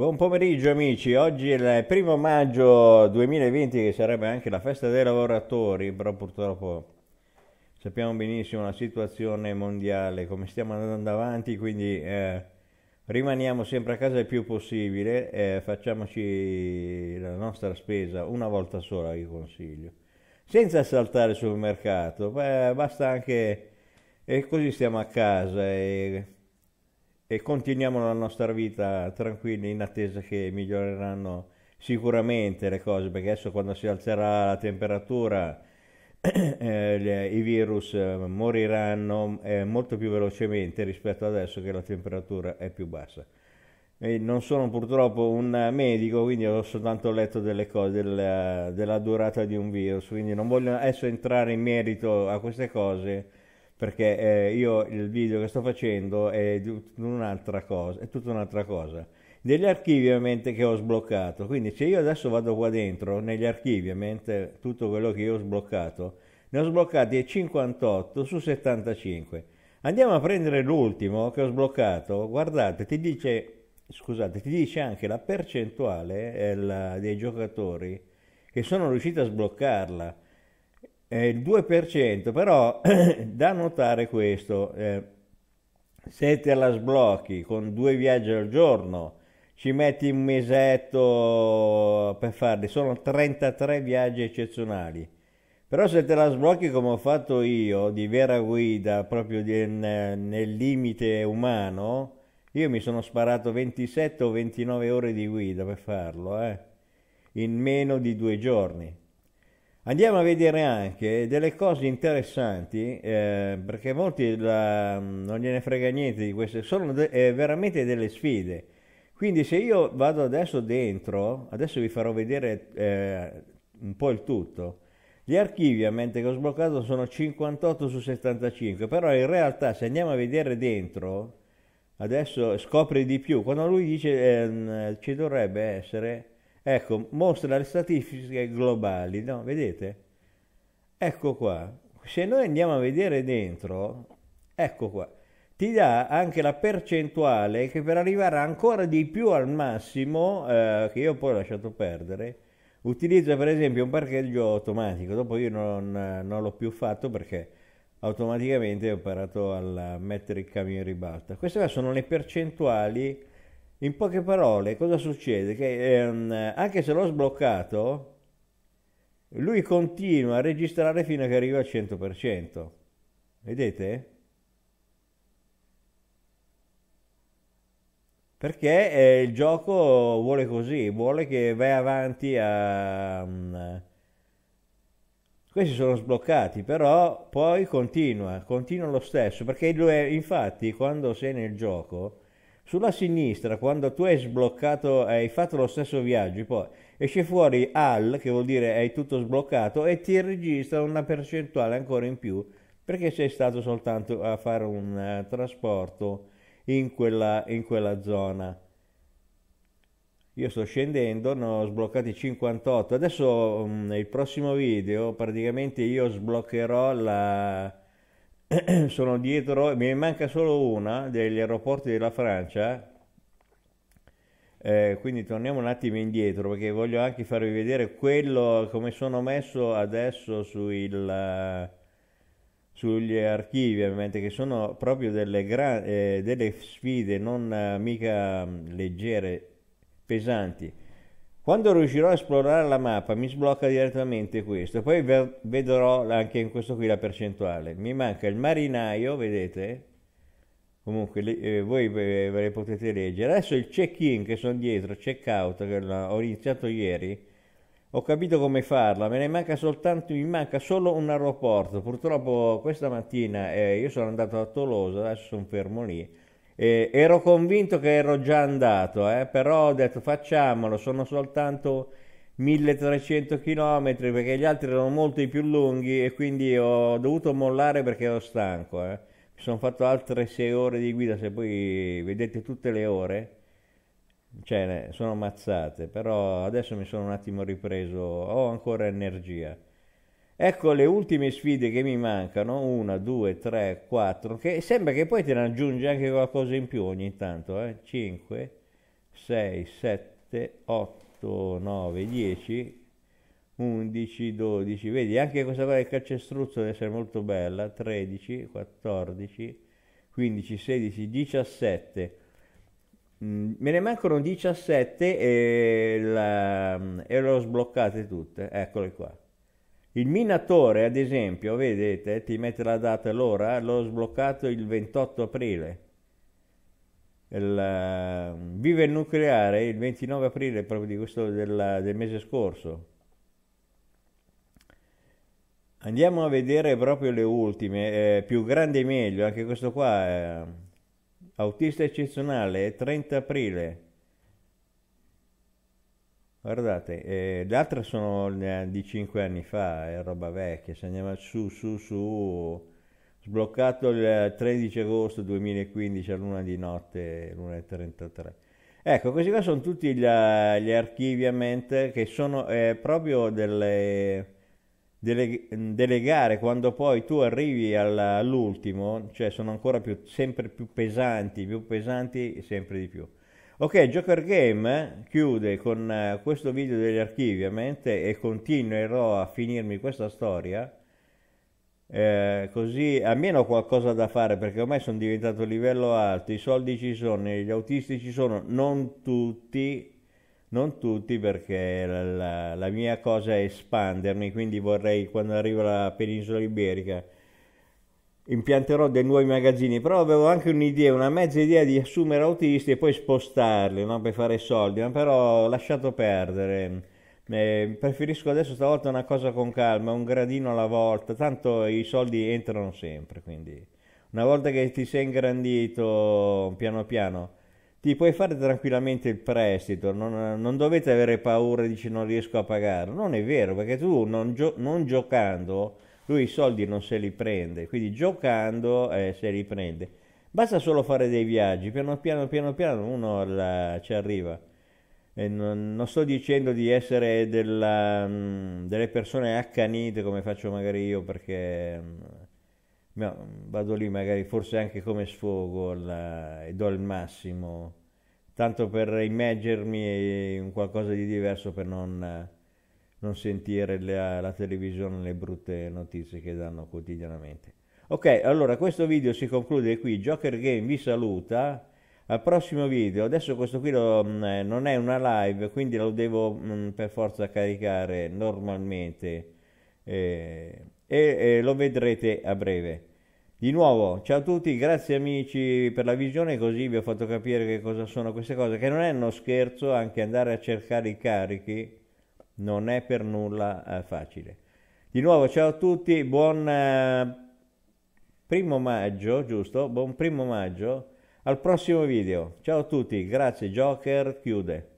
Buon pomeriggio amici, oggi è il primo maggio 2020 che sarebbe anche la festa dei lavoratori, però purtroppo sappiamo benissimo la situazione mondiale, come stiamo andando avanti, quindi eh, rimaniamo sempre a casa il più possibile, eh, facciamoci la nostra spesa una volta sola, vi consiglio, senza saltare sul mercato, beh, basta anche, e così stiamo a casa. E, e continuiamo la nostra vita tranquilli in attesa che miglioreranno sicuramente le cose perché adesso quando si alzerà la temperatura eh, i virus eh, moriranno eh, molto più velocemente rispetto adesso che la temperatura è più bassa. E non sono purtroppo un medico, quindi ho soltanto letto delle cose della, della durata di un virus, quindi non voglio adesso entrare in merito a queste cose perché eh, io il video che sto facendo è tutta un'altra cosa, è tutta un'altra cosa. Degli archivi ovviamente che ho sbloccato, quindi se io adesso vado qua dentro, negli archivi ovviamente tutto quello che io ho sbloccato, ne ho sbloccati 58 su 75. Andiamo a prendere l'ultimo che ho sbloccato, guardate, ti dice, scusate, ti dice anche la percentuale eh, la, dei giocatori che sono riusciti a sbloccarla eh, il 2%, però da notare questo, eh, se te la sblocchi con due viaggi al giorno, ci metti un mesetto per farli, sono 33 viaggi eccezionali. Però se te la sblocchi come ho fatto io, di vera guida, proprio di, nel, nel limite umano, io mi sono sparato 27 o 29 ore di guida per farlo, eh? in meno di due giorni. Andiamo a vedere anche delle cose interessanti, eh, perché molti la, non gliene frega niente di queste, sono de- eh, veramente delle sfide. Quindi se io vado adesso dentro, adesso vi farò vedere eh, un po' il tutto, gli archivi a mente che ho sbloccato sono 58 su 75, però in realtà se andiamo a vedere dentro, adesso scopri di più. Quando lui dice ehm, ci dovrebbe essere Ecco, mostra le statistiche globali, no? Vedete? Ecco qua. Se noi andiamo a vedere dentro, ecco qua, ti dà anche la percentuale che per arrivare ancora di più al massimo, eh, che io poi ho lasciato perdere, utilizza per esempio un parcheggio automatico, dopo io non, non l'ho più fatto perché automaticamente ho imparato a mettere il camion in ribalta. Queste sono le percentuali in poche parole, cosa succede? Che ehm, anche se l'ho sbloccato, lui continua a registrare fino a che arriva al 100%. Vedete? Perché eh, il gioco vuole così, vuole che vai avanti a... Um, questi sono sbloccati, però poi continua, continua lo stesso, perché lui è, infatti quando sei nel gioco sulla sinistra, quando tu hai sbloccato, hai fatto lo stesso viaggio, poi esce fuori AL, che vuol dire hai tutto sbloccato, e ti registra una percentuale ancora in più, perché sei stato soltanto a fare un uh, trasporto in quella, in quella zona. Io sto scendendo, ne ho sbloccati 58. Adesso um, nel prossimo video praticamente io sbloccherò la, sono dietro, mi manca solo una degli aeroporti della Francia. Eh, quindi torniamo un attimo indietro perché voglio anche farvi vedere quello come sono messo adesso sul, eh, sugli archivi ovviamente che sono proprio delle, gra- eh, delle sfide non eh, mica mm, leggere pesanti quando riuscirò a esplorare la mappa mi sblocca direttamente questo, poi vedrò anche in questo qui la percentuale. Mi manca il marinaio, vedete? Comunque eh, voi ve le potete leggere. Adesso il check-in che sono dietro, check-out che ho iniziato ieri, ho capito come farla, me ne manca soltanto, mi manca solo un aeroporto. Purtroppo questa mattina eh, io sono andato a Tolosa, adesso sono fermo lì eh, ero convinto che ero già andato, eh, però ho detto facciamolo, sono soltanto 1300 km perché gli altri erano molto più lunghi e quindi ho dovuto mollare perché ero stanco. Eh. Mi sono fatto altre 6 ore di guida, se poi vedete tutte le ore, cioè sono ammazzate, però adesso mi sono un attimo ripreso, ho ancora energia. Ecco le ultime sfide che mi mancano, una, due, tre, quattro, che sembra che poi te ne aggiungi anche qualcosa in più ogni tanto, eh? 5, 6, 7, 8, 9, 10, 11, 12, vedi anche questa qua del calcestruzzo deve essere molto bella, 13, 14, 15, 16, 17. Me ne mancano 17 e, la, e le ho sbloccate tutte, eccole qua. Il minatore, ad esempio, vedete, ti mette la data e l'ora, l'ho sbloccato il 28 aprile. Il, eh, vive il nucleare il 29 aprile proprio di questo, del, del mese scorso. Andiamo a vedere proprio le ultime, eh, più grande e meglio, anche questo qua, eh, autista eccezionale, 30 aprile. Guardate, eh, le altre sono eh, di 5 anni fa, è eh, roba vecchia, se andiamo su, su, su, sbloccato il 13 agosto 2015 a luna di notte, luna e 33. Ecco, questi qua sono tutti gli, gli archivi a mente che sono eh, proprio delle, delle, delle, gare quando poi tu arrivi alla, all'ultimo, cioè sono ancora più, sempre più pesanti, più pesanti sempre di più. Ok, Joker Game chiude con eh, questo video degli archivi ovviamente e continuerò a finirmi questa storia. Eh, così almeno ho qualcosa da fare perché ormai sono diventato livello alto, i soldi ci sono, gli autisti ci sono, non tutti, non tutti perché la, la, la mia cosa è espandermi, quindi vorrei quando arrivo alla penisola iberica impianterò dei nuovi magazzini, però avevo anche un'idea, una mezza idea di assumere autisti e poi spostarli no? per fare soldi, ma però ho lasciato perdere. Eh, preferisco adesso stavolta una cosa con calma, un gradino alla volta, tanto i soldi entrano sempre, quindi una volta che ti sei ingrandito piano piano ti puoi fare tranquillamente il prestito, non, non dovete avere paura di dire non riesco a pagarlo, non è vero perché tu non, gio- non giocando lui i soldi non se li prende, quindi giocando eh, se li prende. Basta solo fare dei viaggi, piano piano piano piano uno la, ci arriva. Non, non, sto dicendo di essere della, mm, delle persone accanite come faccio magari io perché mm, no, vado lì magari forse anche come sfogo la, e do il massimo, tanto per immergermi in qualcosa di diverso per non non sentire la, la televisione le brutte notizie che danno quotidianamente. Ok, allora questo video si conclude qui, Joker Game vi saluta, al prossimo video, adesso questo qui lo, mh, mm, eh, non è una live, quindi lo devo mh, mm, per forza caricare normalmente eh, e, e lo vedrete a breve. Di nuovo, ciao a tutti, grazie amici per la visione, così vi ho fatto capire che cosa sono queste cose, che non è uno scherzo anche andare a cercare i carichi non è per nulla eh, facile. Di nuovo ciao a tutti, buon eh, primo maggio, giusto? Buon primo maggio, al prossimo video. Ciao a tutti, grazie, Joker chiude.